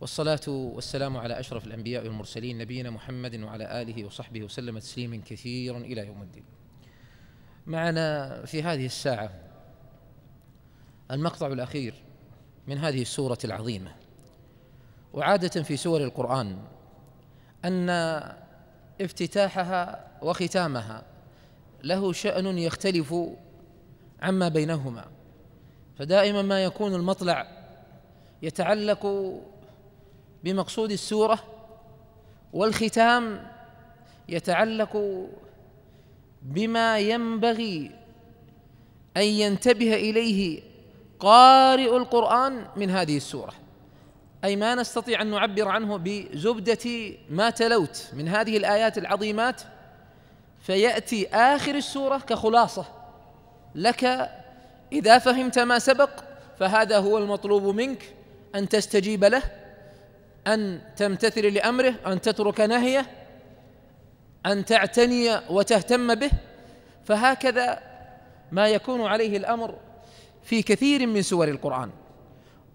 والصلاة والسلام على أشرف الأنبياء والمرسلين نبينا محمد وعلى آله وصحبه وسلم تسليما كثيرا إلى يوم الدين معنا في هذه الساعة المقطع الأخير من هذه السورة العظيمة وعادة في سور القرآن أن افتتاحها وختامها له شأن يختلف عما بينهما فدائما ما يكون المطلع يتعلق بمقصود السوره والختام يتعلق بما ينبغي ان ينتبه اليه قارئ القران من هذه السوره اي ما نستطيع ان نعبر عنه بزبده ما تلوت من هذه الايات العظيمات فياتي اخر السوره كخلاصه لك اذا فهمت ما سبق فهذا هو المطلوب منك ان تستجيب له أن تمتثل لأمره أن تترك نهيه أن تعتني وتهتم به فهكذا ما يكون عليه الأمر في كثير من سور القرآن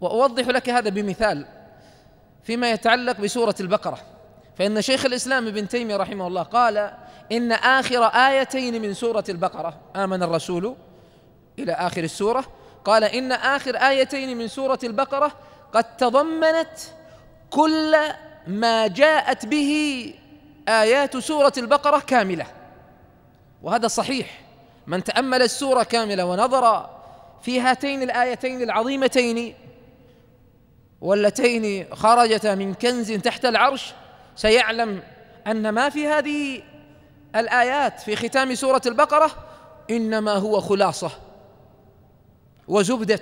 وأوضح لك هذا بمثال فيما يتعلق بسورة البقرة فإن شيخ الإسلام ابن تيمية رحمه الله قال إن آخر آيتين من سورة البقرة آمن الرسول إلى آخر السورة قال إن آخر آيتين من سورة البقرة قد تضمنت كل ما جاءت به ايات سوره البقره كامله وهذا صحيح من تامل السوره كامله ونظر في هاتين الايتين العظيمتين واللتين خرجتا من كنز تحت العرش سيعلم ان ما في هذه الايات في ختام سوره البقره انما هو خلاصه وزبده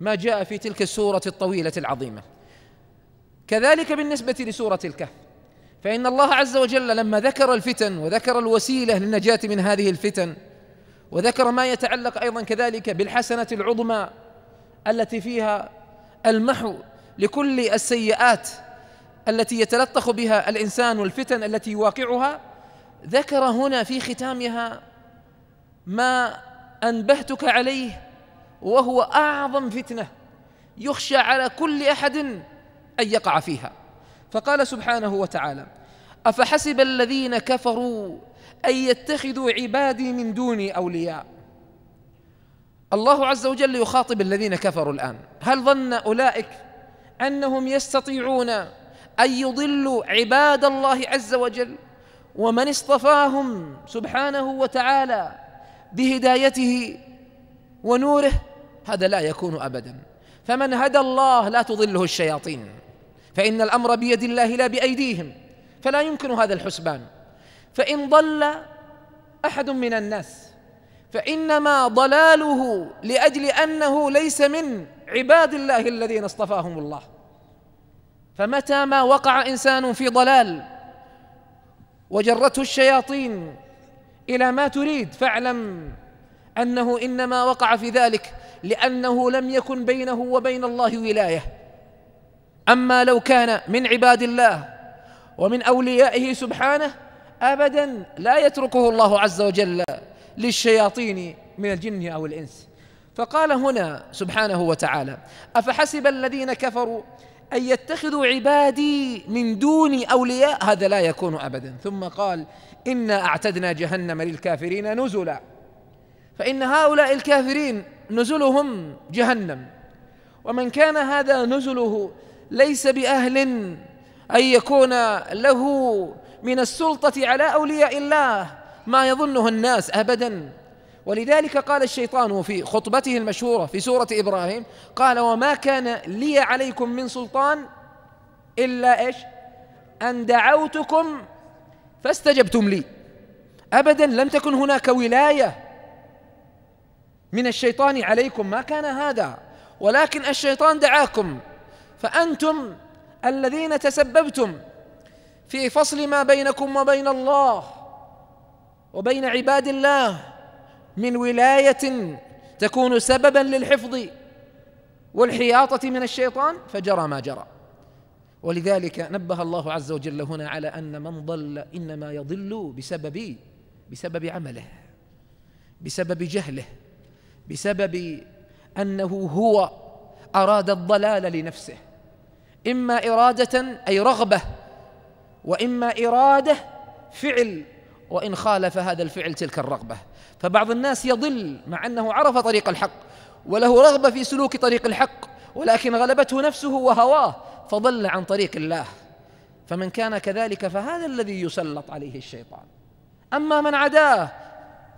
ما جاء في تلك السوره الطويله العظيمه كذلك بالنسبة لسورة الكهف فإن الله عز وجل لما ذكر الفتن وذكر الوسيلة للنجاة من هذه الفتن وذكر ما يتعلق أيضا كذلك بالحسنة العظمى التي فيها المحو لكل السيئات التي يتلطخ بها الإنسان والفتن التي يواقعها ذكر هنا في ختامها ما أنبهتك عليه وهو أعظم فتنة يخشى على كل أحد أن يقع فيها فقال سبحانه وتعالى أفحسب الذين كفروا أن يتخذوا عبادي من دوني أولياء الله عز وجل يخاطب الذين كفروا الآن هل ظن أولئك أنهم يستطيعون أن يضلوا عباد الله عز وجل ومن اصطفاهم سبحانه وتعالى بهدايته ونوره هذا لا يكون أبدا فمن هدى الله لا تضله الشياطين فإن الأمر بيد الله لا بأيديهم فلا يمكن هذا الحسبان فإن ضل أحد من الناس فإنما ضلاله لأجل أنه ليس من عباد الله الذين اصطفاهم الله فمتى ما وقع إنسان في ضلال وجرته الشياطين إلى ما تريد فاعلم أنه إنما وقع في ذلك لأنه لم يكن بينه وبين الله ولاية أما لو كان من عباد الله ومن أوليائه سبحانه أبدا لا يتركه الله عز وجل للشياطين من الجن أو الإنس فقال هنا سبحانه وتعالى أفحسب الذين كفروا أن يتخذوا عبادي من دون أولياء هذا لا يكون أبدا ثم قال إنا أعتدنا جهنم للكافرين نزلا فإن هؤلاء الكافرين نزلهم جهنم ومن كان هذا نزله ليس بأهل أن يكون له من السلطة على أولياء الله ما يظنه الناس أبدا ولذلك قال الشيطان في خطبته المشهورة في سورة إبراهيم قال وما كان لي عليكم من سلطان إلا إيش أن دعوتكم فاستجبتم لي أبدا لم تكن هناك ولاية من الشيطان عليكم ما كان هذا ولكن الشيطان دعاكم فأنتم الذين تسببتم في فصل ما بينكم وبين الله وبين عباد الله من ولاية تكون سببا للحفظ والحياطة من الشيطان فجرى ما جرى ولذلك نبه الله عز وجل هنا على أن من ضل إنما يضل بسبب بسبب عمله بسبب جهله بسبب أنه هو أراد الضلال لنفسه إما إرادة أي رغبة وإما إرادة فعل وإن خالف هذا الفعل تلك الرغبة فبعض الناس يضل مع أنه عرف طريق الحق وله رغبة في سلوك طريق الحق ولكن غلبته نفسه وهواه فضل عن طريق الله فمن كان كذلك فهذا الذي يسلط عليه الشيطان أما من عداه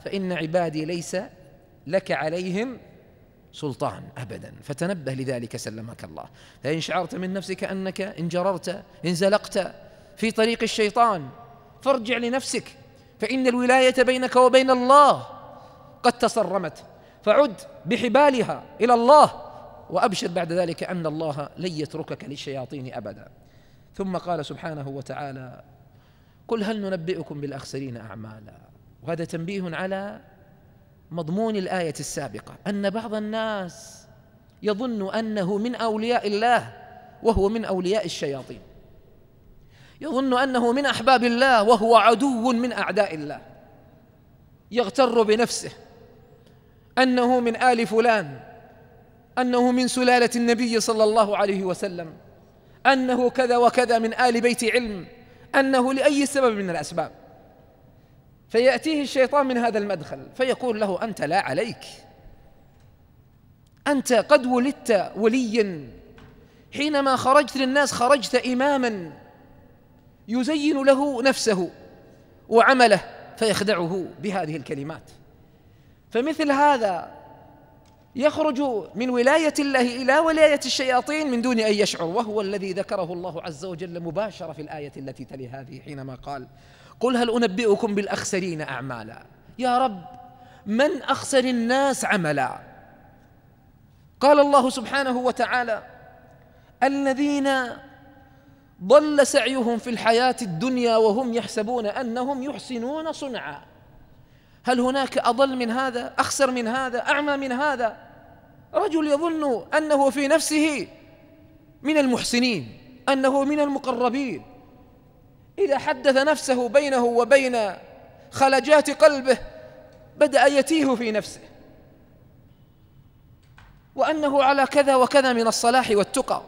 فإن عبادي ليس لك عليهم سلطان أبدا فتنبه لذلك سلمك الله فإن شعرت من نفسك أنك انجررت انزلقت في طريق الشيطان فارجع لنفسك فإن الولاية بينك وبين الله قد تصرمت فعد بحبالها إلى الله وأبشر بعد ذلك أن الله لن يتركك للشياطين أبدا ثم قال سبحانه وتعالى قل هل ننبئكم بالأخسرين أعمالا وهذا تنبيه على مضمون الايه السابقه ان بعض الناس يظن انه من اولياء الله وهو من اولياء الشياطين يظن انه من احباب الله وهو عدو من اعداء الله يغتر بنفسه انه من ال فلان انه من سلاله النبي صلى الله عليه وسلم انه كذا وكذا من ال بيت علم انه لاي سبب من الاسباب فيأتيه الشيطان من هذا المدخل فيقول له أنت لا عليك أنت قد ولدت وليا حينما خرجت للناس خرجت إماما يزين له نفسه وعمله فيخدعه بهذه الكلمات فمثل هذا يخرج من ولاية الله إلى ولاية الشياطين من دون أن يشعر وهو الذي ذكره الله عز وجل مباشرة في الآية التي تلي هذه حينما قال قل هل أنبئكم بالأخسرين أعمالا يا رب من أخسر الناس عملا قال الله سبحانه وتعالى الذين ضل سعيهم في الحياة الدنيا وهم يحسبون أنهم يحسنون صنعا هل هناك أضل من هذا أخسر من هذا أعمى من هذا رجل يظن أنه في نفسه من المحسنين أنه من المقربين إذا حدث نفسه بينه وبين خلجات قلبه بدأ يتيه في نفسه وأنه على كذا وكذا من الصلاح والتقى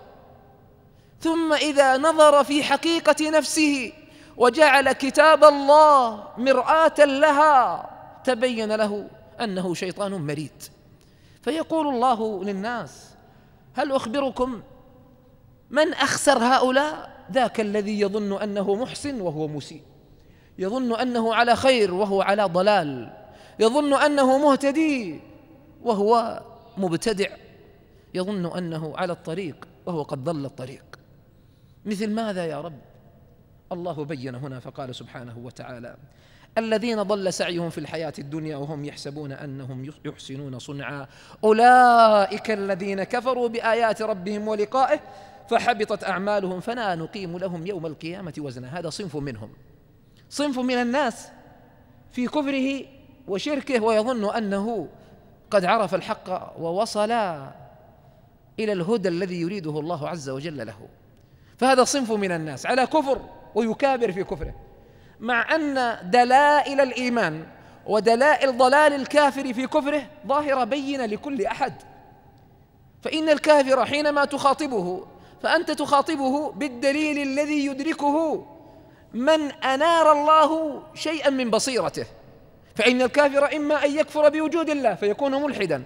ثم إذا نظر في حقيقة نفسه وجعل كتاب الله مرآة لها تبين له أنه شيطان مريد فيقول الله للناس هل أخبركم من أخسر هؤلاء ذاك الذي يظن أنه محسن وهو مسيء يظن أنه على خير وهو على ضلال يظن أنه مهتدي وهو مبتدع يظن أنه على الطريق وهو قد ضل الطريق مثل ماذا يا رب الله بين هنا فقال سبحانه وتعالى الذين ضل سعيهم في الحياة الدنيا وهم يحسبون أنهم يحسنون صنعا أولئك الذين كفروا بآيات ربهم ولقائه فحبطت أعمالهم فلا نقيم لهم يوم القيامة وزنا هذا صنف منهم صنف من الناس في كفره وشركه ويظن أنه قد عرف الحق ووصل إلى الهدى الذي يريده الله عز وجل له فهذا صنف من الناس على كفر ويكابر في كفره مع أن دلائل الإيمان ودلائل ضلال الكافر في كفره ظاهرة بينة لكل أحد فإن الكافر حينما تخاطبه فأنت تخاطبه بالدليل الذي يدركه من أنار الله شيئا من بصيرته فإن الكافر إما أن يكفر بوجود الله فيكون ملحدا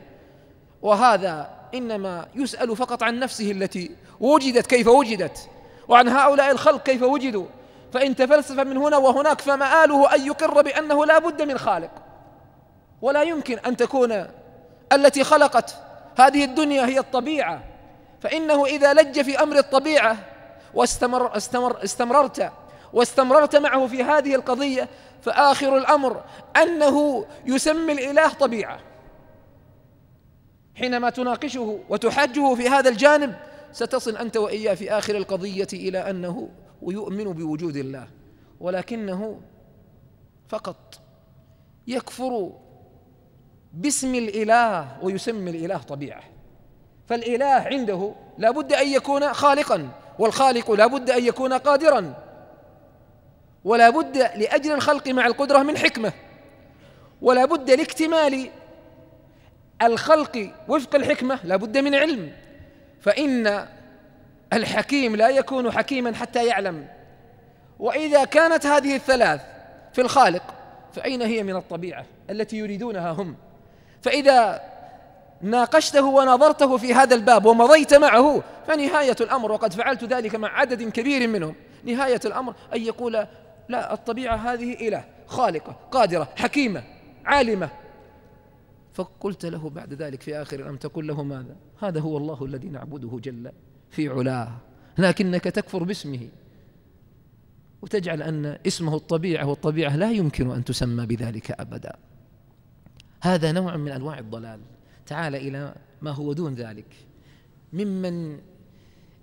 وهذا إنما يسأل فقط عن نفسه التي وجدت كيف وجدت وعن هؤلاء الخلق كيف وجدوا فإن تفلسف من هنا وهناك فمآله أن يقر بأنه لا بد من خالق ولا يمكن أن تكون التي خلقت هذه الدنيا هي الطبيعة فإنه إذا لج في أمر الطبيعة واستمر استمر استمررت واستمررت معه في هذه القضية فآخر الأمر أنه يسمي الإله طبيعة حينما تناقشه وتحجه في هذا الجانب ستصل أنت وإياه في آخر القضية إلى أنه يؤمن بوجود الله ولكنه فقط يكفر باسم الإله ويسمي الإله طبيعة فالإله عنده لا بد أن يكون خالقا والخالق لا بد أن يكون قادرا ولا بد لأجل الخلق مع القدرة من حكمة ولا بد لاكتمال الخلق وفق الحكمة لا بد من علم فإن الحكيم لا يكون حكيما حتى يعلم وإذا كانت هذه الثلاث في الخالق فأين هي من الطبيعة التي يريدونها هم فإذا ناقشته وناظرته في هذا الباب ومضيت معه فنهاية الأمر وقد فعلت ذلك مع عدد كبير منهم نهاية الأمر أن يقول لا الطبيعة هذه إله خالقة قادرة حكيمة عالمة فقلت له بعد ذلك في آخر الأمر تقول له ماذا هذا هو الله الذي نعبده جل في علاه لكنك تكفر باسمه وتجعل أن اسمه الطبيعة والطبيعة لا يمكن أن تسمى بذلك أبدا هذا نوع من أنواع الضلال تعال إلى ما هو دون ذلك ممن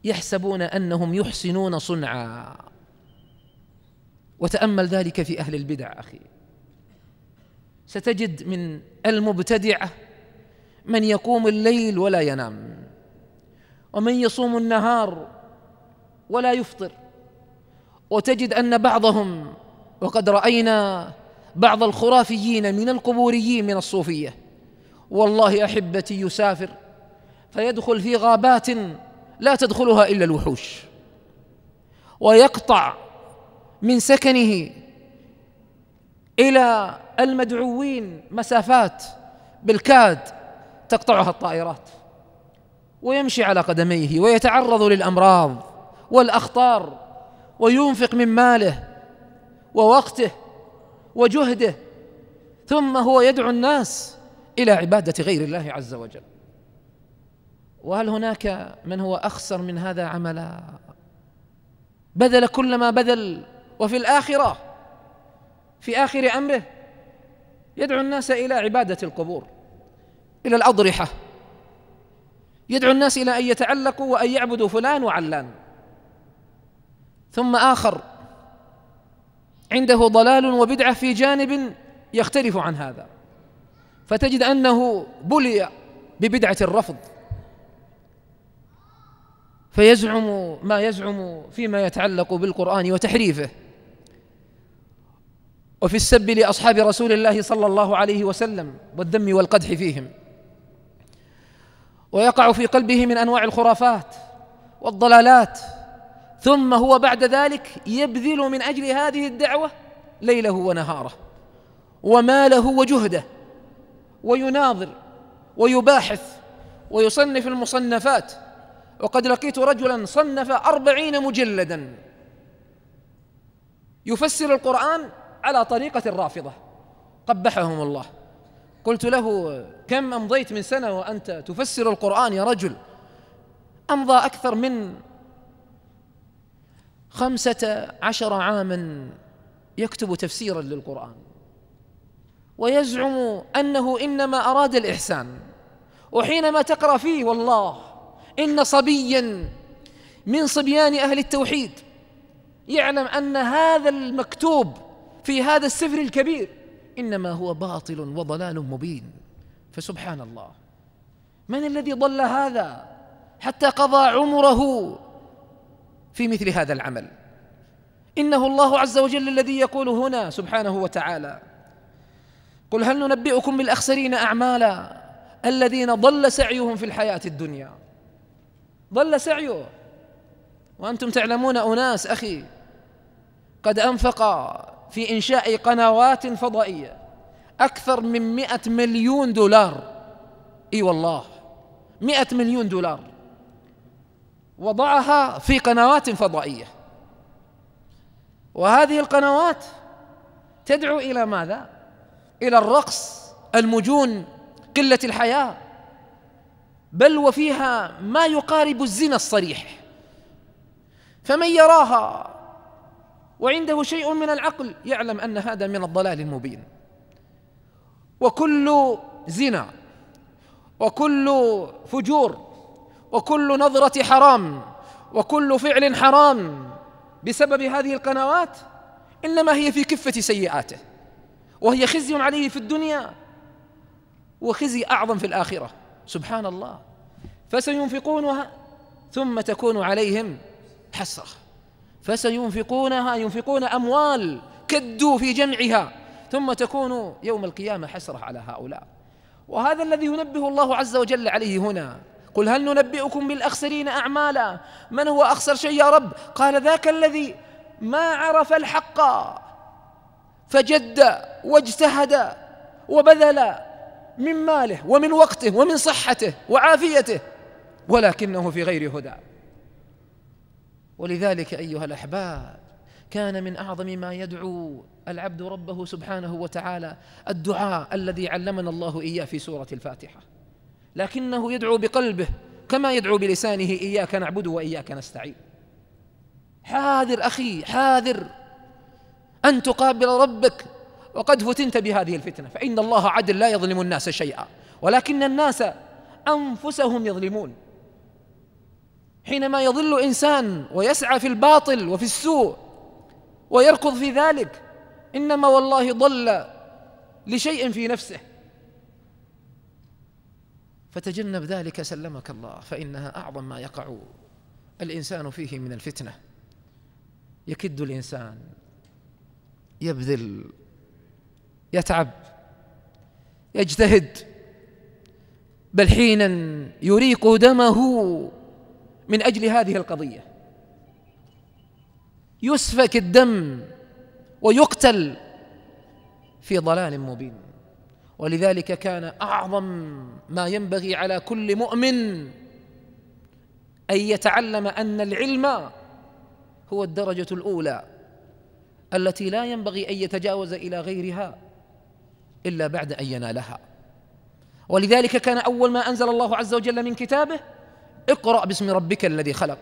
يحسبون أنهم يحسنون صنعا وتأمل ذلك في أهل البدع أخي ستجد من المبتدعة من يقوم الليل ولا ينام ومن يصوم النهار ولا يفطر وتجد أن بعضهم وقد رأينا بعض الخرافيين من القبوريين من الصوفية والله احبتي يسافر فيدخل في غابات لا تدخلها الا الوحوش ويقطع من سكنه الى المدعوين مسافات بالكاد تقطعها الطائرات ويمشي على قدميه ويتعرض للامراض والاخطار وينفق من ماله ووقته وجهده ثم هو يدعو الناس إلى عبادة غير الله عز وجل وهل هناك من هو أخسر من هذا عملا بذل كل ما بذل وفي الآخرة في آخر أمره يدعو الناس إلى عبادة القبور إلى الأضرحة يدعو الناس إلى أن يتعلقوا وأن يعبدوا فلان وعلان ثم آخر عنده ضلال وبدعة في جانب يختلف عن هذا فتجد أنه بلي ببدعة الرفض فيزعم ما يزعم فيما يتعلق بالقرآن وتحريفه وفي السب لأصحاب رسول الله صلى الله عليه وسلم والذم والقدح فيهم ويقع في قلبه من أنواع الخرافات والضلالات ثم هو بعد ذلك يبذل من أجل هذه الدعوة ليله ونهاره وماله وجهده ويناظر ويباحث ويصنف المصنفات وقد لقيت رجلا صنف أربعين مجلدا يفسر القرآن على طريقة الرافضة قبحهم الله قلت له كم أمضيت من سنة وأنت تفسر القرآن يا رجل أمضى أكثر من خمسة عشر عاما يكتب تفسيرا للقرآن ويزعم أنه إنما أراد الإحسان وحينما تقرأ فيه والله إن صبيا من صبيان أهل التوحيد يعلم أن هذا المكتوب في هذا السفر الكبير إنما هو باطل وضلال مبين فسبحان الله من الذي ضل هذا حتى قضى عمره في مثل هذا العمل إنه الله عز وجل الذي يقول هنا سبحانه وتعالى قل هل ننبئكم بالأخسرين أعمالا الذين ضل سعيهم في الحياة الدنيا ضل سعيه وأنتم تعلمون أناس أخي قد أنفق في إنشاء قنوات فضائية أكثر من مئة مليون دولار إي والله مئة مليون دولار وضعها في قنوات فضائية وهذه القنوات تدعو إلى ماذا؟ إلى الرقص المجون قلة الحياة بل وفيها ما يقارب الزنا الصريح فمن يراها وعنده شيء من العقل يعلم أن هذا من الضلال المبين وكل زنا وكل فجور وكل نظرة حرام وكل فعل حرام بسبب هذه القنوات إنما هي في كفة سيئاته وهي خزي عليه في الدنيا وخزي أعظم في الآخرة سبحان الله فسينفقونها ثم تكون عليهم حسرة فسينفقونها ينفقون أموال كدوا في جمعها ثم تكون يوم القيامة حسرة على هؤلاء وهذا الذي ينبه الله عز وجل عليه هنا قل هل ننبئكم بالأخسرين أعمالا من هو أخسر شيء يا رب قال ذاك الذي ما عرف الحق فجد واجتهد وبذل من ماله ومن وقته ومن صحته وعافيته ولكنه في غير هدى ولذلك ايها الاحباب كان من اعظم ما يدعو العبد ربه سبحانه وتعالى الدعاء الذي علمنا الله اياه في سوره الفاتحه لكنه يدعو بقلبه كما يدعو بلسانه اياك نعبد واياك نستعين حاذر اخي حاذر أن تقابل ربك وقد فتنت بهذه الفتنة فإن الله عدل لا يظلم الناس شيئا ولكن الناس أنفسهم يظلمون حينما يضل إنسان ويسعى في الباطل وفي السوء ويركض في ذلك إنما والله ضل لشيء في نفسه فتجنب ذلك سلمك الله فإنها أعظم ما يقع الإنسان فيه من الفتنة يكد الإنسان يبذل يتعب يجتهد بل حينا يريق دمه من اجل هذه القضيه يسفك الدم ويقتل في ضلال مبين ولذلك كان اعظم ما ينبغي على كل مؤمن ان يتعلم ان العلم هو الدرجه الاولى التي لا ينبغي ان يتجاوز الى غيرها الا بعد ان ينالها ولذلك كان اول ما انزل الله عز وجل من كتابه اقرا باسم ربك الذي خلق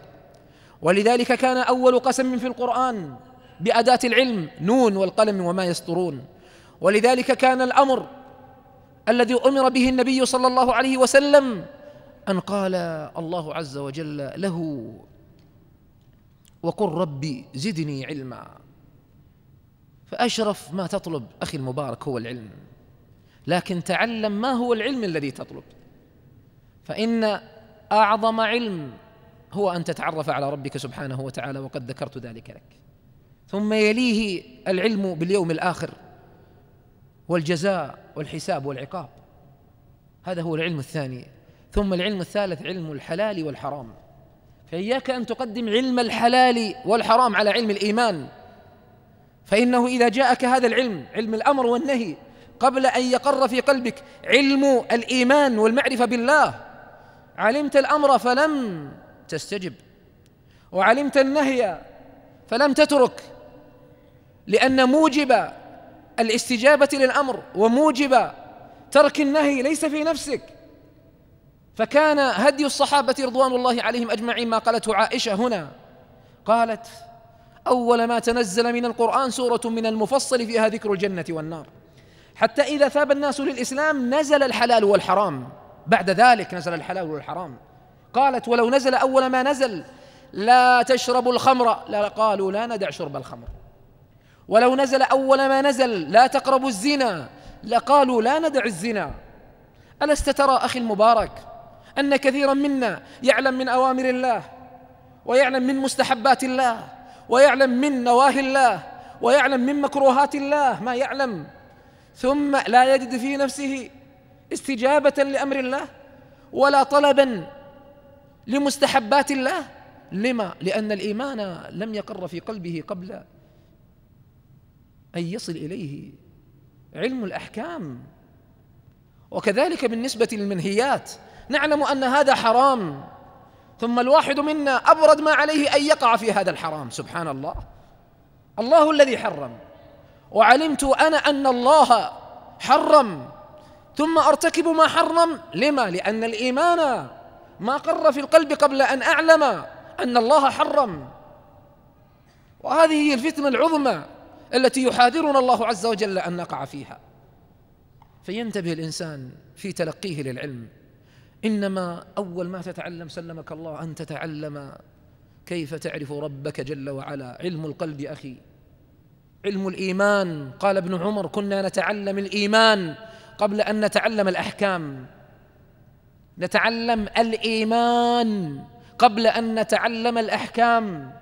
ولذلك كان اول قسم في القران باداه العلم نون والقلم وما يسطرون ولذلك كان الامر الذي امر به النبي صلى الله عليه وسلم ان قال الله عز وجل له وقل ربي زدني علما فأشرف ما تطلب أخي المبارك هو العلم لكن تعلم ما هو العلم الذي تطلب فإن أعظم علم هو أن تتعرف على ربك سبحانه وتعالى وقد ذكرت ذلك لك ثم يليه العلم باليوم الآخر والجزاء والحساب والعقاب هذا هو العلم الثاني ثم العلم الثالث علم الحلال والحرام فإياك أن تقدم علم الحلال والحرام على علم الإيمان فإنه إذا جاءك هذا العلم علم الأمر والنهي قبل أن يقر في قلبك علم الإيمان والمعرفة بالله علمت الأمر فلم تستجب وعلمت النهي فلم تترك لأن موجب الاستجابة للأمر وموجب ترك النهي ليس في نفسك فكان هدي الصحابة رضوان الله عليهم أجمعين ما قالته عائشة هنا قالت أول ما تنزل من القرآن سورة من المفصل فيها ذكر الجنة والنار حتى إذا ثاب الناس للإسلام نزل الحلال والحرام بعد ذلك نزل الحلال والحرام قالت ولو نزل أول ما نزل لا تشربوا الخمر لا قالوا لا ندع شرب الخمر ولو نزل أول ما نزل لا تقربوا الزنا لقالوا لا ندع الزنا ألست ترى أخي المبارك أن كثيرا منا يعلم من أوامر الله ويعلم من مستحبات الله ويعلم من نواهي الله ويعلم من مكروهات الله ما يعلم ثم لا يجد في نفسه استجابة لأمر الله ولا طلبا لمستحبات الله لما؟ لأن الإيمان لم يقر في قلبه قبل أن يصل إليه علم الأحكام وكذلك بالنسبة للمنهيات نعلم أن هذا حرام ثم الواحد منا أبرد ما عليه أن يقع في هذا الحرام سبحان الله الله الذي حرم وعلمت أنا أن الله حرم ثم أرتكب ما حرم لما؟ لأن الإيمان ما قر في القلب قبل أن أعلم أن الله حرم وهذه هي الفتنة العظمى التي يحاذرنا الله عز وجل أن نقع فيها فينتبه الإنسان في تلقيه للعلم إنما أول ما تتعلم سلمك الله أن تتعلم كيف تعرف ربك جل وعلا علم القلب أخي علم الإيمان قال ابن عمر كنا نتعلم الإيمان قبل أن نتعلم الأحكام نتعلم الإيمان قبل أن نتعلم الأحكام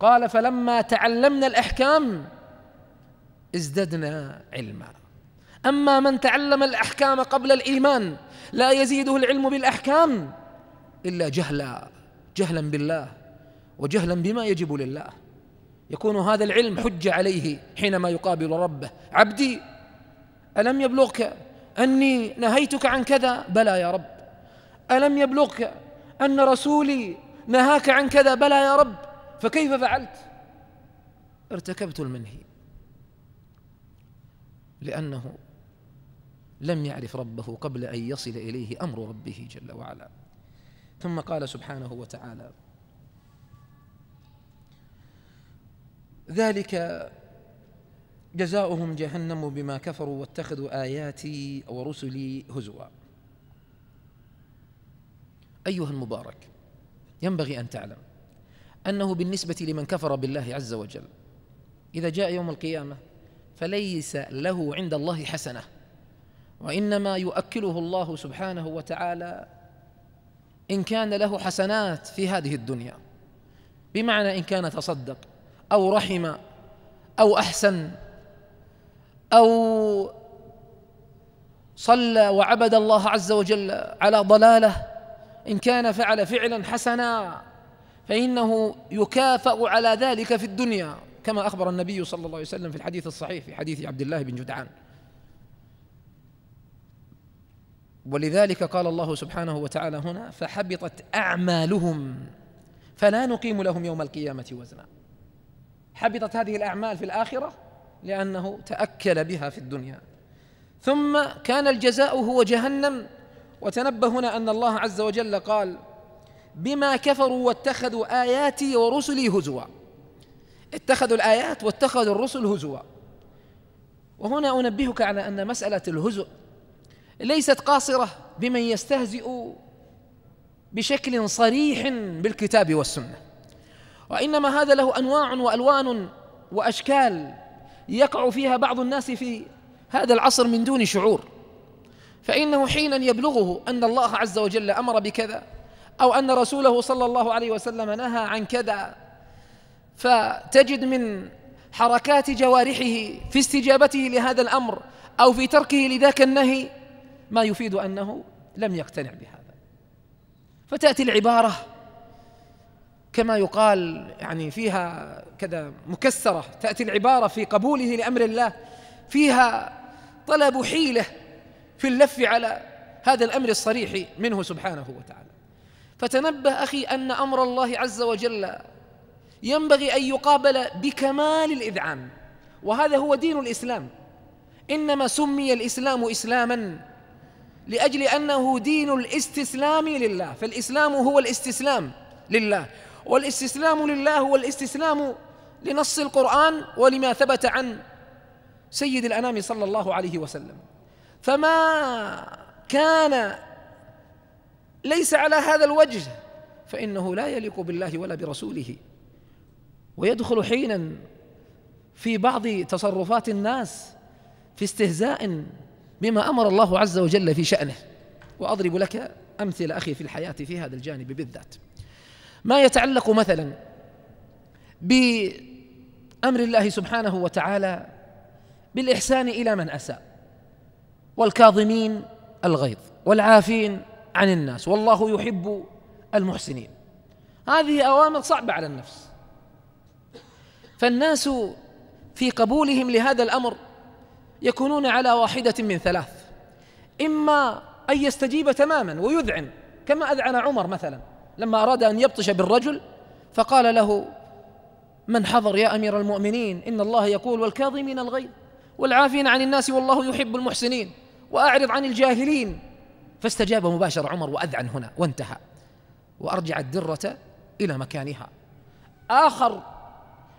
قال فلما تعلمنا الأحكام ازددنا علما أما من تعلم الأحكام قبل الإيمان لا يزيده العلم بالأحكام إلا جهلا جهلا بالله وجهلا بما يجب لله يكون هذا العلم حجة عليه حينما يقابل ربه عبدي ألم يبلغك أني نهيتك عن كذا بلى يا رب ألم يبلغك أن رسولي نهاك عن كذا بلى يا رب فكيف فعلت ارتكبت المنهي لأنه لم يعرف ربه قبل ان يصل اليه امر ربه جل وعلا ثم قال سبحانه وتعالى ذلك جزاؤهم جهنم بما كفروا واتخذوا اياتي ورسلي هزوا ايها المبارك ينبغي ان تعلم انه بالنسبه لمن كفر بالله عز وجل اذا جاء يوم القيامه فليس له عند الله حسنه وانما يؤكله الله سبحانه وتعالى ان كان له حسنات في هذه الدنيا بمعنى ان كان تصدق او رحم او احسن او صلى وعبد الله عز وجل على ضلاله ان كان فعل فعلا حسنا فانه يكافأ على ذلك في الدنيا كما اخبر النبي صلى الله عليه وسلم في الحديث الصحيح في حديث عبد الله بن جدعان ولذلك قال الله سبحانه وتعالى هنا فحبطت اعمالهم فلا نقيم لهم يوم القيامه وزنا حبطت هذه الاعمال في الاخره لانه تاكل بها في الدنيا ثم كان الجزاء هو جهنم وتنبه هنا ان الله عز وجل قال بما كفروا واتخذوا اياتي ورسلي هزوا اتخذوا الايات واتخذوا الرسل هزوا وهنا انبهك على ان مساله الهزء ليست قاصرة بمن يستهزئ بشكل صريح بالكتاب والسنة وإنما هذا له أنواع وألوان وأشكال يقع فيها بعض الناس في هذا العصر من دون شعور فإنه حين يبلغه أن الله عز وجل أمر بكذا أو أن رسوله صلى الله عليه وسلم نهى عن كذا فتجد من حركات جوارحه في استجابته لهذا الأمر أو في تركه لذاك النهي ما يفيد أنه لم يقتنع بهذا فتأتي العبارة كما يقال يعني فيها كذا مكسرة تأتي العبارة في قبوله لأمر الله فيها طلب حيلة في اللف على هذا الأمر الصريح منه سبحانه وتعالى فتنبه أخي أن أمر الله عز وجل ينبغي أن يقابل بكمال الإذعان وهذا هو دين الإسلام إنما سمي الإسلام إسلاماً لأجل أنه دين الاستسلام لله فالإسلام هو الاستسلام لله والاستسلام لله هو الاستسلام لنص القرآن ولما ثبت عن سيد الأنام صلى الله عليه وسلم فما كان ليس على هذا الوجه فإنه لا يليق بالله ولا برسوله ويدخل حينا في بعض تصرفات الناس في استهزاء بما امر الله عز وجل في شانه واضرب لك امثله اخي في الحياه في هذا الجانب بالذات ما يتعلق مثلا بامر الله سبحانه وتعالى بالاحسان الى من اساء والكاظمين الغيظ والعافين عن الناس والله يحب المحسنين هذه اوامر صعبه على النفس فالناس في قبولهم لهذا الامر يكونون على واحدة من ثلاث إما أن يستجيب تماما ويذعن كما أذعن عمر مثلا لما أراد أن يبطش بالرجل فقال له من حضر يا أمير المؤمنين إن الله يقول والكاظمين الغيظ والعافين عن الناس والله يحب المحسنين وأعرض عن الجاهلين فاستجاب مباشر عمر وأذعن هنا وانتهى وأرجع الدرة إلى مكانها آخر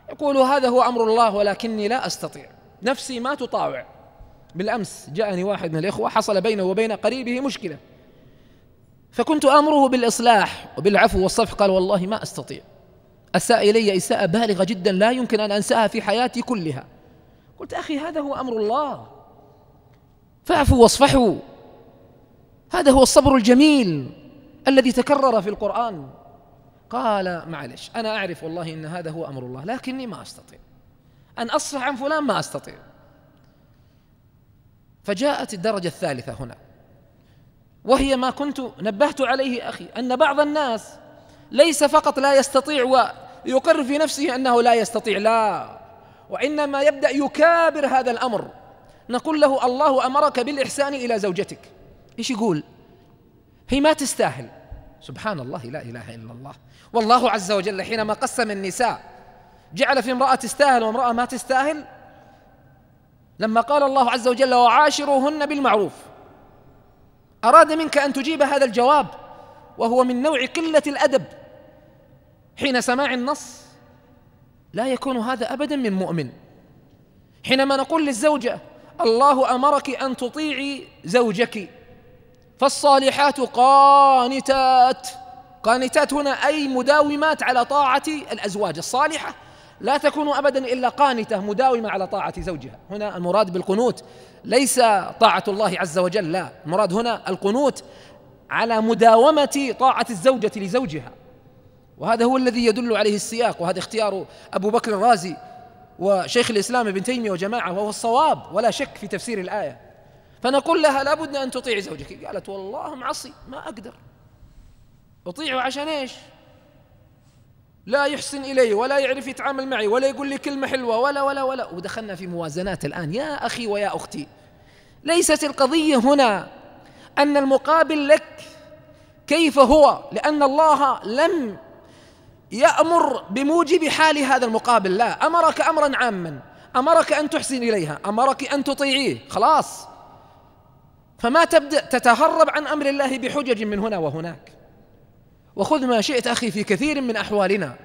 يقول هذا هو أمر الله ولكني لا أستطيع نفسي ما تطاوع بالأمس جاءني واحد من الإخوة حصل بينه وبين قريبه مشكلة فكنت آمره بالإصلاح وبالعفو والصفح قال والله ما أستطيع أساء إلي إساءة بالغة جدا لا يمكن أن أنساها في حياتي كلها قلت أخي هذا هو أمر الله فاعفوا واصفحوا هذا هو الصبر الجميل الذي تكرر في القرآن قال معلش أنا أعرف والله إن هذا هو أمر الله لكني ما أستطيع أن أصفح عن فلان ما أستطيع فجاءت الدرجة الثالثة هنا وهي ما كنت نبهت عليه أخي أن بعض الناس ليس فقط لا يستطيع ويقر في نفسه أنه لا يستطيع لا وإنما يبدأ يكابر هذا الأمر نقول له الله أمرك بالإحسان إلى زوجتك إيش يقول هي ما تستاهل سبحان الله لا إله إلا الله والله عز وجل حينما قسم النساء جعل في امرأة تستاهل وامرأة ما تستاهل لما قال الله عز وجل وعاشروهن بالمعروف أراد منك أن تجيب هذا الجواب وهو من نوع قلة الأدب حين سماع النص لا يكون هذا أبدا من مؤمن حينما نقول للزوجة الله أمرك أن تطيعي زوجك فالصالحات قانتات قانتات هنا أي مداومات على طاعة الأزواج الصالحة لا تكون أبدا إلا قانتة مداومة على طاعة زوجها هنا المراد بالقنوت ليس طاعة الله عز وجل لا المراد هنا القنوت على مداومة طاعة الزوجة لزوجها وهذا هو الذي يدل عليه السياق وهذا اختيار أبو بكر الرازي وشيخ الإسلام ابن تيمية وجماعة وهو الصواب ولا شك في تفسير الآية فنقول لها لابد أن تطيع زوجك قالت والله معصي ما أقدر أطيعه عشان إيش لا يحسن إلي ولا يعرف يتعامل معي ولا يقول لي كلمة حلوة ولا ولا ولا ودخلنا في موازنات الآن يا أخي ويا أختي ليست القضية هنا أن المقابل لك كيف هو لأن الله لم يأمر بموجب حال هذا المقابل لا أمرك أمرا عاما أمرك أن تحسن إليها أمرك أن تطيعيه خلاص فما تبدأ تتهرب عن أمر الله بحجج من هنا وهناك وخذ ما شئت أخي في كثير من أحوالنا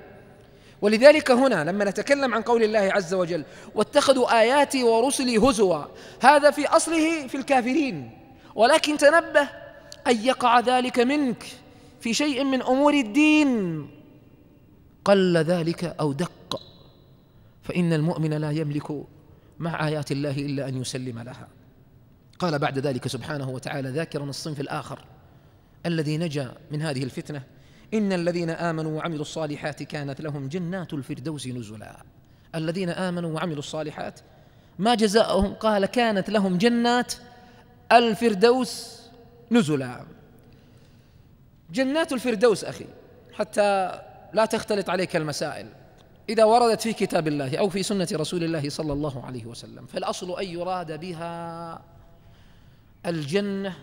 ولذلك هنا لما نتكلم عن قول الله عز وجل واتخذوا آياتي ورسلي هزوا هذا في أصله في الكافرين ولكن تنبه أن يقع ذلك منك في شيء من أمور الدين قل ذلك أو دق فإن المؤمن لا يملك مع آيات الله إلا أن يسلم لها قال بعد ذلك سبحانه وتعالى ذاكرا الصنف الآخر الذي نجا من هذه الفتنه إن الذين آمنوا وعملوا الصالحات كانت لهم جنات الفردوس نزلا الذين آمنوا وعملوا الصالحات ما جزاؤهم قال كانت لهم جنات الفردوس نزلا جنات الفردوس أخي حتى لا تختلط عليك المسائل إذا وردت في كتاب الله أو في سنة رسول الله صلى الله عليه وسلم فالأصل أن يراد بها الجنة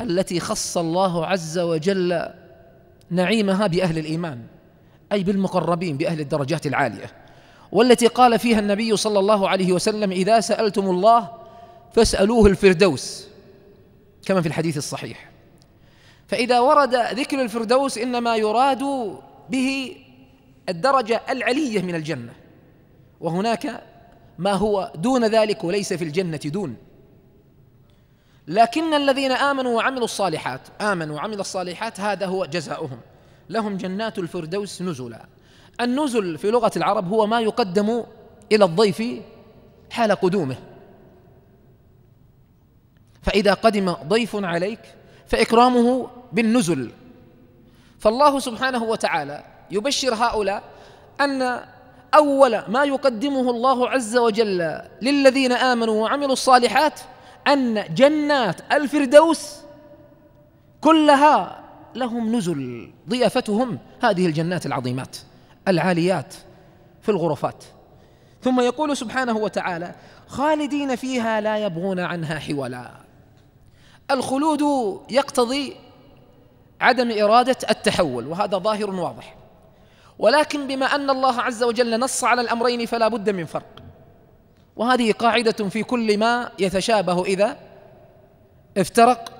التي خص الله عز وجل نعيمها باهل الايمان اي بالمقربين باهل الدرجات العاليه والتي قال فيها النبي صلى الله عليه وسلم اذا سالتم الله فاسالوه الفردوس كما في الحديث الصحيح فاذا ورد ذكر الفردوس انما يراد به الدرجه العليه من الجنه وهناك ما هو دون ذلك وليس في الجنه دون لكن الذين امنوا وعملوا الصالحات امنوا وعملوا الصالحات هذا هو جزاؤهم لهم جنات الفردوس نزلا النزل في لغه العرب هو ما يقدم الى الضيف حال قدومه فاذا قدم ضيف عليك فاكرامه بالنزل فالله سبحانه وتعالى يبشر هؤلاء ان اول ما يقدمه الله عز وجل للذين امنوا وعملوا الصالحات أن جنات الفردوس كلها لهم نزل ضيافتهم هذه الجنات العظيمات العاليات في الغرفات ثم يقول سبحانه وتعالى خالدين فيها لا يبغون عنها حولا الخلود يقتضي عدم اراده التحول وهذا ظاهر واضح ولكن بما ان الله عز وجل نص على الامرين فلا بد من فرق وهذه قاعدة في كل ما يتشابه إذا افترق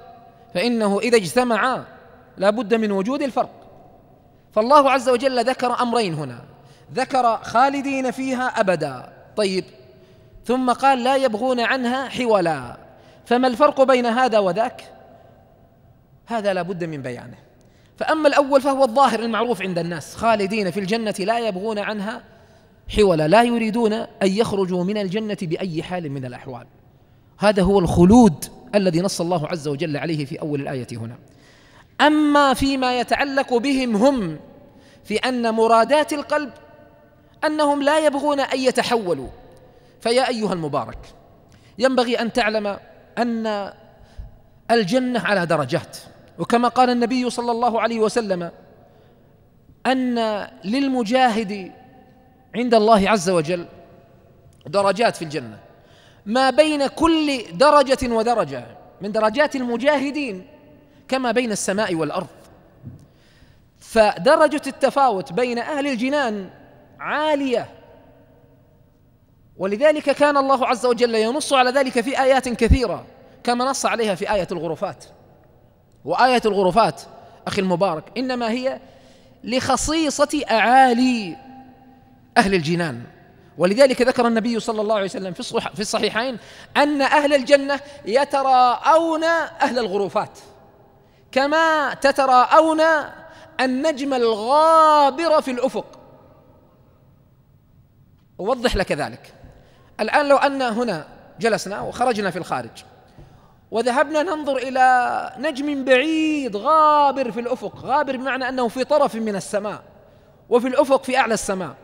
فإنه إذا اجتمع لا بد من وجود الفرق فالله عز وجل ذكر أمرين هنا ذكر خالدين فيها أبدا طيب ثم قال لا يبغون عنها حولا فما الفرق بين هذا وذاك هذا لا بد من بيانه فأما الأول فهو الظاهر المعروف عند الناس خالدين في الجنة لا يبغون عنها حولا لا يريدون أن يخرجوا من الجنة بأي حال من الأحوال هذا هو الخلود الذي نص الله عز وجل عليه في أول الآية هنا أما فيما يتعلق بهم هم في أن مرادات القلب أنهم لا يبغون أن يتحولوا فيا أيها المبارك ينبغي أن تعلم أن الجنة على درجات وكما قال النبي صلى الله عليه وسلم أن للمجاهد عند الله عز وجل درجات في الجنه ما بين كل درجه ودرجه من درجات المجاهدين كما بين السماء والارض فدرجه التفاوت بين اهل الجنان عاليه ولذلك كان الله عز وجل ينص على ذلك في ايات كثيره كما نص عليها في ايه الغرفات وايه الغرفات اخي المبارك انما هي لخصيصه اعالي أهل الجنان ولذلك ذكر النبي صلى الله عليه وسلم في في الصحيحين أن أهل الجنة يتراءون أهل الغرفات كما تتراءون النجم الغابر في الأفق أوضح لك ذلك الآن لو أن هنا جلسنا وخرجنا في الخارج وذهبنا ننظر إلى نجم بعيد غابر في الأفق غابر بمعنى أنه في طرف من السماء وفي الأفق في أعلى السماء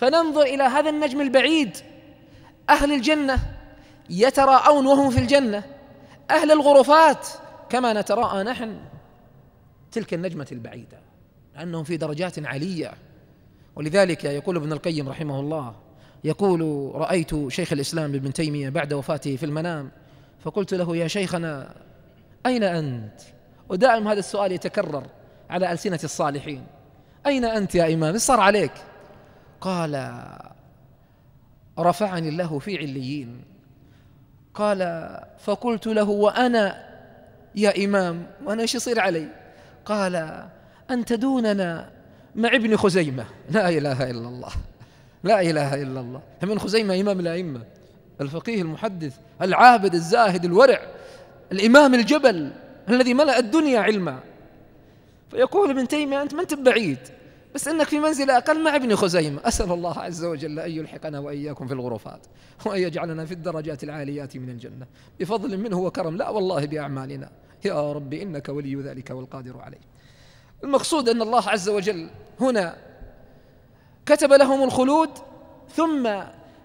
فننظر إلى هذا النجم البعيد أهل الجنة يتراءون وهم في الجنة أهل الغرفات كما نتراءى نحن تلك النجمة البعيدة لأنهم في درجات عالية ولذلك يقول ابن القيم رحمه الله يقول رأيت شيخ الإسلام ابن تيمية بعد وفاته في المنام فقلت له يا شيخنا أين أنت؟ ودائم هذا السؤال يتكرر على ألسنة الصالحين أين أنت يا إمام؟ صار عليك؟ قال رفعني الله في عليين قال فقلت له وأنا يا إمام وأنا إيش يصير علي قال أنت دوننا مع ابن خزيمة لا إله إلا الله لا إله إلا الله ابن خزيمة إمام الأئمة الفقيه المحدث العابد الزاهد الورع الإمام الجبل الذي ملأ الدنيا علما فيقول ابن تيمية أنت ما أنت بعيد بس انك في منزله اقل مع ابن خزيمه اسال الله عز وجل ان يلحقنا واياكم في الغرفات وان يجعلنا في الدرجات العاليات من الجنه بفضل منه وكرم لا والله باعمالنا يا رب انك ولي ذلك والقادر عليه المقصود ان الله عز وجل هنا كتب لهم الخلود ثم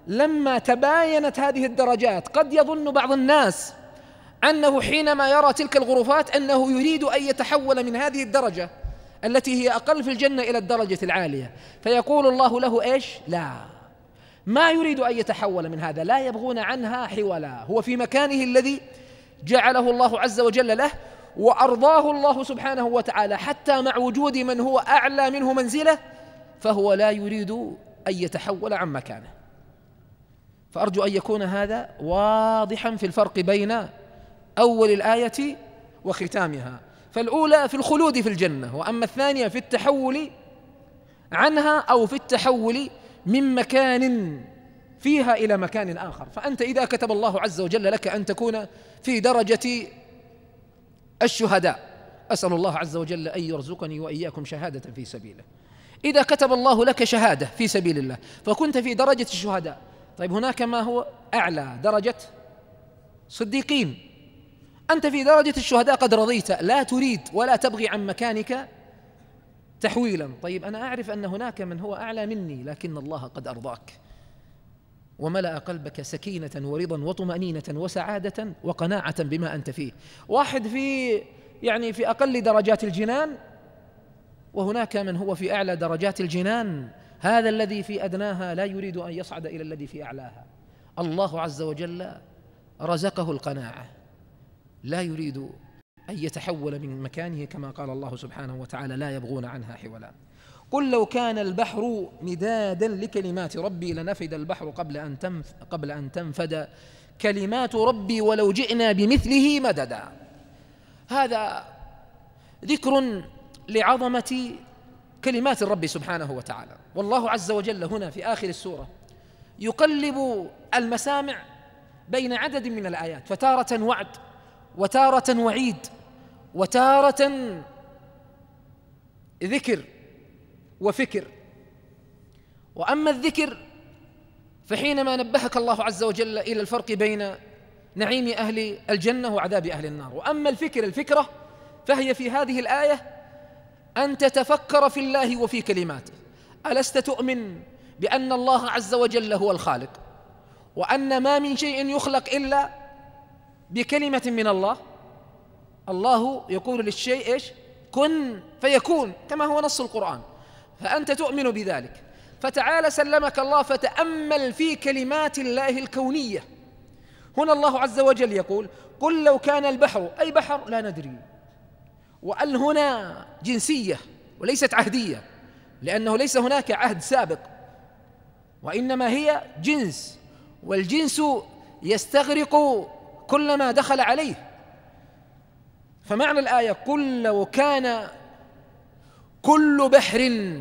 لما تباينت هذه الدرجات قد يظن بعض الناس انه حينما يرى تلك الغرفات انه يريد ان يتحول من هذه الدرجه التي هي أقل في الجنة إلى الدرجة العالية فيقول الله له إيش لا ما يريد أن يتحول من هذا لا يبغون عنها حولا هو في مكانه الذي جعله الله عز وجل له وأرضاه الله سبحانه وتعالى حتى مع وجود من هو أعلى منه منزلة فهو لا يريد أن يتحول عن مكانه فأرجو أن يكون هذا واضحا في الفرق بين أول الآية وختامها فالأولى في الخلود في الجنة وأما الثانية في التحول عنها أو في التحول من مكان فيها إلى مكان آخر فأنت إذا كتب الله عز وجل لك أن تكون في درجة الشهداء أسأل الله عز وجل أن يرزقني وإياكم شهادة في سبيله إذا كتب الله لك شهادة في سبيل الله فكنت في درجة الشهداء طيب هناك ما هو أعلى درجة صديقين أنت في درجة الشهداء قد رضيت لا تريد ولا تبغي عن مكانك تحويلا طيب أنا أعرف أن هناك من هو أعلى مني لكن الله قد أرضاك وملأ قلبك سكينة ورضا وطمأنينة وسعادة وقناعة بما أنت فيه واحد في يعني في أقل درجات الجنان وهناك من هو في أعلى درجات الجنان هذا الذي في أدناها لا يريد أن يصعد إلى الذي في أعلاها الله عز وجل رزقه القناعه لا يريد أن يتحول من مكانه كما قال الله سبحانه وتعالى لا يبغون عنها حولا قل لو كان البحر مدادا لكلمات ربي لنفد البحر قبل أن تنف قبل أن تنفد كلمات ربي ولو جئنا بمثله مددا هذا ذكر لعظمة كلمات الرب سبحانه وتعالى والله عز وجل هنا في آخر السورة يقلب المسامع بين عدد من الآيات فتارة وعد وتارة وعيد وتارة ذكر وفكر واما الذكر فحينما نبهك الله عز وجل الى الفرق بين نعيم اهل الجنه وعذاب اهل النار واما الفكر الفكره فهي في هذه الايه ان تتفكر في الله وفي كلماته الست تؤمن بان الله عز وجل هو الخالق وان ما من شيء يخلق الا بكلمة من الله الله يقول للشيء ايش؟ كن فيكون كما هو نص القرآن فأنت تؤمن بذلك فتعالى سلمك الله فتأمل في كلمات الله الكونية هنا الله عز وجل يقول قل لو كان البحر أي بحر لا ندري وأل هنا جنسية وليست عهدية لأنه ليس هناك عهد سابق وإنما هي جنس والجنس يستغرق كلما دخل عليه فمعنى الآية قل لو كان كل بحر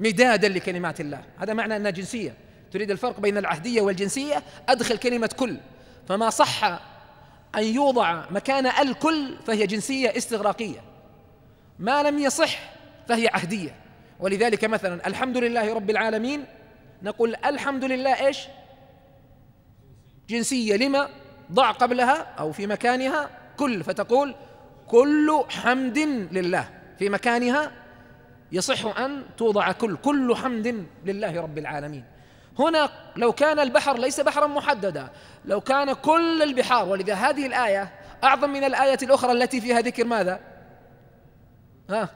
مدادا لكلمات الله هذا معنى أنها جنسية تريد الفرق بين العهدية والجنسية أدخل كلمة كل فما صح أن يوضع مكان الكل فهي جنسية استغراقية ما لم يصح فهي عهدية ولذلك مثلا الحمد لله رب العالمين نقول الحمد لله ايش؟ جنسية لما؟ ضع قبلها أو في مكانها كل فتقول كل حمد لله في مكانها يصح أن توضع كل كل حمد لله رب العالمين هنا لو كان البحر ليس بحرا محددا لو كان كل البحار ولذا هذه الآية أعظم من الآية الأخرى التي فيها ذكر ماذا ها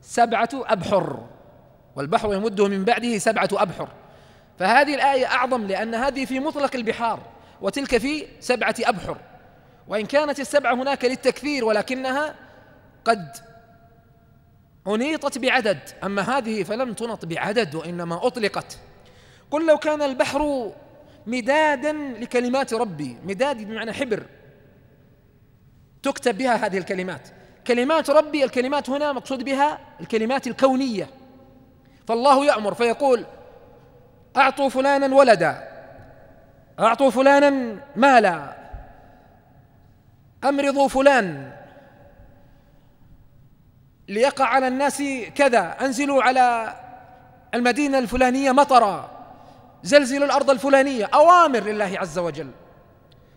سبعة أبحر والبحر يمده من بعده سبعة أبحر فهذه الآية أعظم لأن هذه في مطلق البحار وتلك في سبعة أبحر وإن كانت السبعة هناك للتكثير ولكنها قد أنيطت بعدد أما هذه فلم تنط بعدد وإنما أطلقت قل لو كان البحر مدادا لكلمات ربي مداد بمعنى حبر تكتب بها هذه الكلمات كلمات ربي الكلمات هنا مقصود بها الكلمات الكونية فالله يأمر فيقول أعطوا فلانا ولدا أعطوا فلانا مالا أمرضوا فلان ليقع على الناس كذا أنزلوا على المدينة الفلانية مطرا زلزلوا الأرض الفلانية أوامر لله عز وجل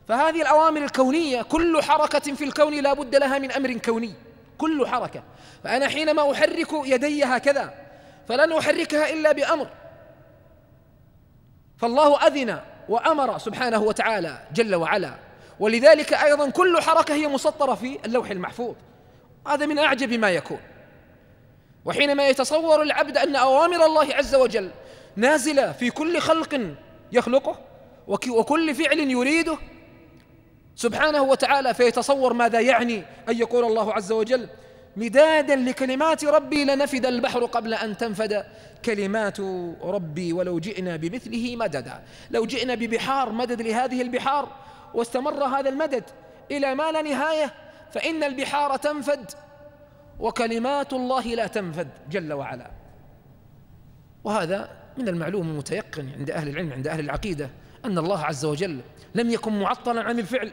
فهذه الأوامر الكونية كل حركة في الكون لا بد لها من أمر كوني كل حركة فأنا حينما أحرك يدي هكذا فلن أحركها إلا بأمر فالله أذن وأمر سبحانه وتعالى جل وعلا ولذلك أيضا كل حركة هي مسطرة في اللوح المحفوظ هذا من أعجب ما يكون وحينما يتصور العبد أن أوامر الله عز وجل نازلة في كل خلق يخلقه وكل فعل يريده سبحانه وتعالى فيتصور ماذا يعني أن يقول الله عز وجل مدادا لكلمات ربي لنفد البحر قبل أن تنفد كلمات ربي ولو جئنا بمثله مددا لو جئنا ببحار مدد لهذه البحار واستمر هذا المدد إلى ما لا نهاية فإن البحار تنفد وكلمات الله لا تنفد جل وعلا وهذا من المعلوم المتيقن عند أهل العلم عند أهل العقيدة أن الله عز وجل لم يكن معطلا عن الفعل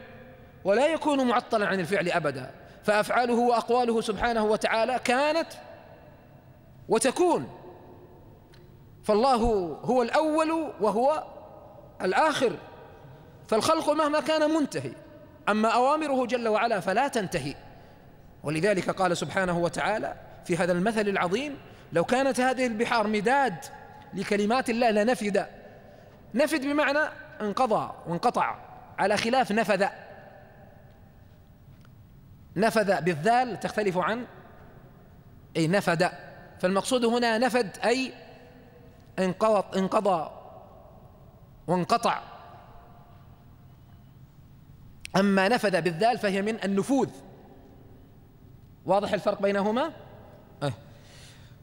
ولا يكون معطلا عن الفعل أبدا فافعاله واقواله سبحانه وتعالى كانت وتكون فالله هو الاول وهو الاخر فالخلق مهما كان منتهي اما اوامره جل وعلا فلا تنتهي ولذلك قال سبحانه وتعالى في هذا المثل العظيم لو كانت هذه البحار مداد لكلمات الله لنفد نفد بمعنى انقضى وانقطع على خلاف نفذ نفذ بالذال تختلف عن أي نفد فالمقصود هنا نفد أي انقضى انقضى وانقطع أما نفذ بالذال فهي من النفوذ واضح الفرق بينهما أه.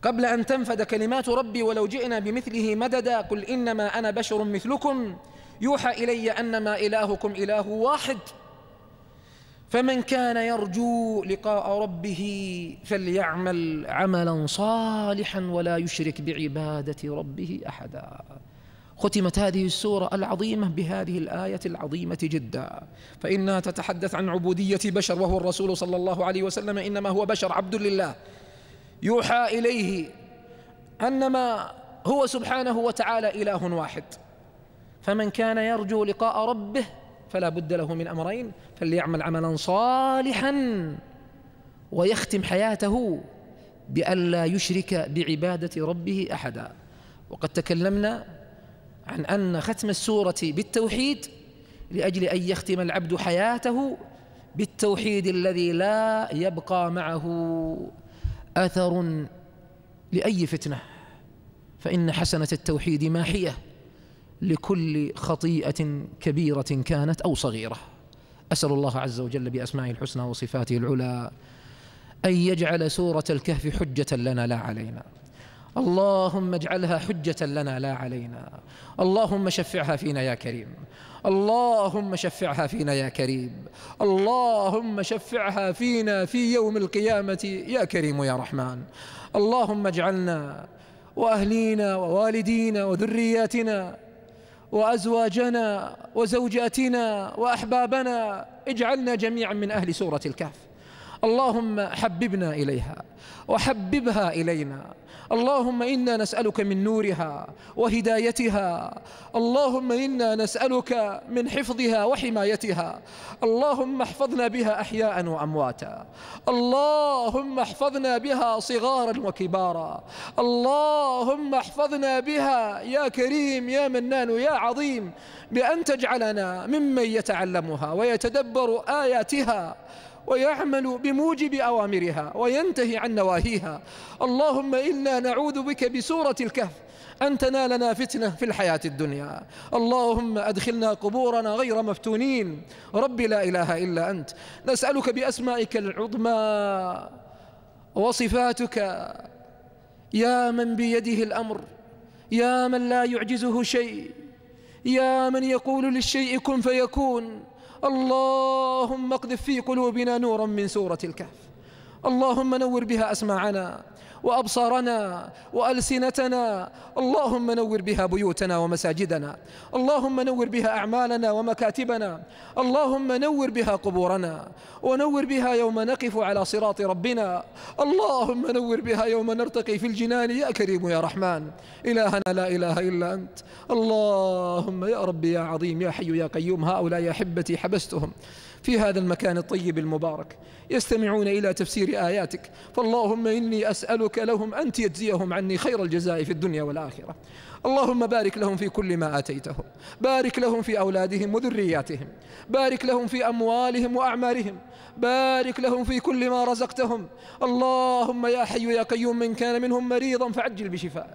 قبل أن تنفد كلمات ربي ولو جئنا بمثله مددا قل إنما أنا بشر مثلكم يوحى إلي أنما إلهكم إله واحد فمن كان يرجو لقاء ربه فليعمل عملا صالحا ولا يشرك بعباده ربه احدا ختمت هذه السوره العظيمه بهذه الايه العظيمه جدا فانها تتحدث عن عبوديه بشر وهو الرسول صلى الله عليه وسلم انما هو بشر عبد لله يوحى اليه انما هو سبحانه وتعالى اله واحد فمن كان يرجو لقاء ربه فلا بد له من امرين فليعمل عملا صالحا ويختم حياته بألا يشرك بعبادة ربه أحدا وقد تكلمنا عن أن ختم السورة بالتوحيد لأجل أن يختم العبد حياته بالتوحيد الذي لا يبقى معه أثر لأي فتنة فإن حسنة التوحيد ماحية لكل خطيئه كبيره كانت او صغيره اسال الله عز وجل باسمائه الحسنى وصفاته العلى ان يجعل سوره الكهف حجه لنا لا علينا اللهم اجعلها حجة لنا لا علينا اللهم شفعها فينا يا كريم اللهم شفعها فينا يا كريم اللهم شفعها فينا في يوم القيامة يا كريم يا رحمن اللهم اجعلنا وأهلينا ووالدينا وذرياتنا وأزواجنا وزوجاتنا وأحبابنا اجعلنا جميعا من أهل سورة الكهف اللهم حببنا إليها وحببها إلينا اللهم إنا نسألك من نورها وهدايتها اللهم إنا نسألك من حفظها وحمايتها اللهم احفظنا بها أحياء وأمواتا اللهم احفظنا بها صغارا وكبارا اللهم احفظنا بها يا كريم يا منان يا عظيم بأن تجعلنا ممن يتعلمها ويتدبر آياتها ويعمل بموجب أوامرها وينتهي عن نواهيها اللهم إنا نعوذ بك بسورة الكهف أن تنالنا فتنة في الحياة الدنيا اللهم أدخلنا قبورنا غير مفتونين رب لا إله إلا أنت نسألك بأسمائك العظمى وصفاتك يا من بيده الأمر يا من لا يعجزه شيء يا من يقول للشيء كن فيكون اللهم اقذف في قلوبنا نورا من سورة الكهف اللهم نور بها أسماعنا وأبصارنا وألسنتنا اللهم نور بها بيوتنا ومساجدنا اللهم نور بها أعمالنا ومكاتبنا اللهم نور بها قبورنا ونور بها يوم نقف على صراط ربنا اللهم نور بها يوم نرتقي في الجنان يا كريم يا رحمن إلهنا لا إله إلا أنت اللهم يا ربي يا عظيم يا حي يا قيوم هؤلاء يا أحبتي حبستهم في هذا المكان الطيب المبارك يستمعون إلى تفسير آياتك فاللهم إني أسألك لهم أن تجزيهم عني خير الجزاء في الدنيا والآخرة اللهم بارك لهم في كل ما آتيتهم بارك لهم في أولادهم وذرياتهم بارك لهم في أموالهم وأعمارهم بارك لهم في كل ما رزقتهم اللهم يا حي يا قيوم من كان منهم مريضا فعجل بشفائه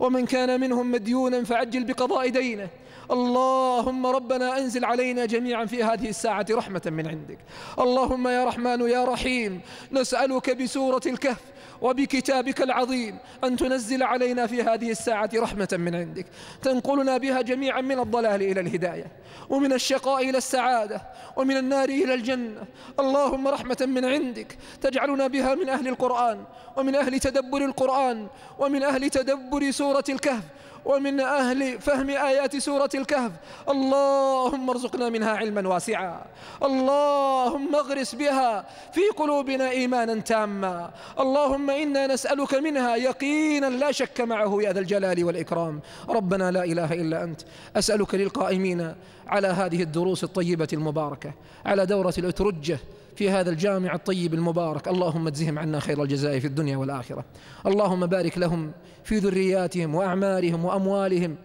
ومن كان منهم مديونا فعجل بقضاء دينه اللهم ربنا أنزل علينا جميعا في هذه الساعة رحمة من عندك اللهم يا رحمن يا رحيم نسألك بسورة الكهف وبكتابك العظيم أن تنزل علينا في هذه الساعة رحمة من عندك تنقلنا بها جميعا من الضلال إلى الهداية ومن الشقاء إلى السعادة ومن النار إلى الجنة اللهم رحمة من عندك تجعلنا بها من أهل القرآن ومن أهل تدبر القرآن ومن أهل تدبر سورة الكهف ومن أهل فهم آيات سورة الكهف اللهم ارزقنا منها علما واسعا اللهم اغرس بها في قلوبنا إيمانا تاما اللهم إنا نسألك منها يقينا لا شك معه يا ذا الجلال والإكرام ربنا لا إله إلا أنت أسألك للقائمين على هذه الدروس الطيبة المباركة على دورة الأترجة في هذا الجامع الطيب المبارك اللهم اجزهم عنا خير الجزاء في الدنيا والآخرة اللهم بارك لهم في ذرياتهم وأعمالهم وأموالهم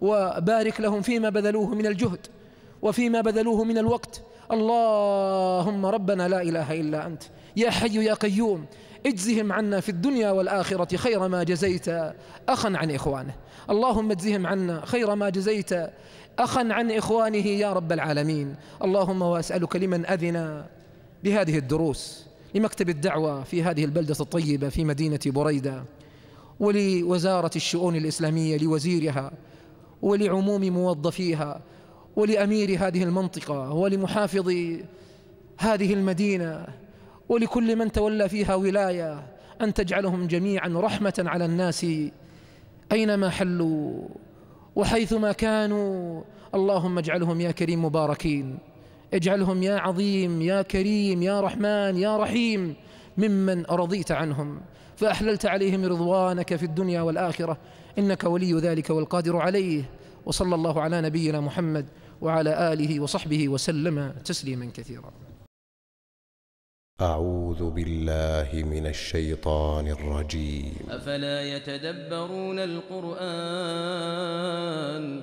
وبارك لهم فيما بذلوه من الجهد وفيما بذلوه من الوقت اللهم ربنا لا إله إلا أنت يا حي يا قيوم اجزهم عنا في الدنيا والآخرة خير ما جزيت أخا عن إخوانه اللهم اجزهم عنا خير ما جزيت أخا عن إخوانه يا رب العالمين اللهم وأسألك لمن أذن بهذه الدروس لمكتب الدعوة في هذه البلدة الطيبة في مدينة بريدة ولوزارة الشؤون الإسلامية لوزيرها ولعموم موظفيها ولأمير هذه المنطقة ولمحافظ هذه المدينة ولكل من تولى فيها ولاية أن تجعلهم جميعا رحمة على الناس أينما حلوا وحيثما كانوا اللهم اجعلهم يا كريم مباركين اجعلهم يا عظيم يا كريم يا رحمن يا رحيم ممن رضيت عنهم فأحللت عليهم رضوانك في الدنيا والآخرة إنك ولي ذلك والقادر عليه وصلى الله على نبينا محمد وعلى آله وصحبه وسلم تسليما كثيرا أعوذ بالله من الشيطان الرجيم أفلا يتدبرون القرآن